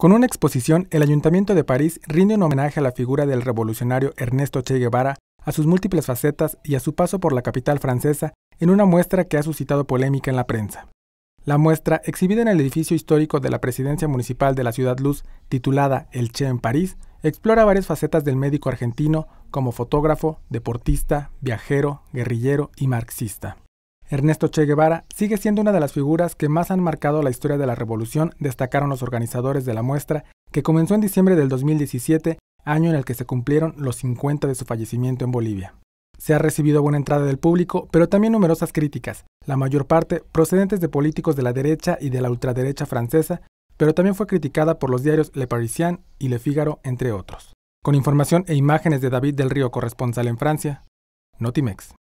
Con una exposición, el Ayuntamiento de París rinde un homenaje a la figura del revolucionario Ernesto Che Guevara, a sus múltiples facetas y a su paso por la capital francesa en una muestra que ha suscitado polémica en la prensa. La muestra, exhibida en el edificio histórico de la Presidencia Municipal de la Ciudad Luz, titulada El Che en París, explora varias facetas del médico argentino como fotógrafo, deportista, viajero, guerrillero y marxista. Ernesto Che Guevara sigue siendo una de las figuras que más han marcado la historia de la revolución, destacaron los organizadores de la muestra, que comenzó en diciembre del 2017, año en el que se cumplieron los 50 de su fallecimiento en Bolivia. Se ha recibido buena entrada del público, pero también numerosas críticas, la mayor parte procedentes de políticos de la derecha y de la ultraderecha francesa, pero también fue criticada por los diarios Le Parisien y Le Figaro, entre otros. Con información e imágenes de David del Río, corresponsal en Francia, Notimex.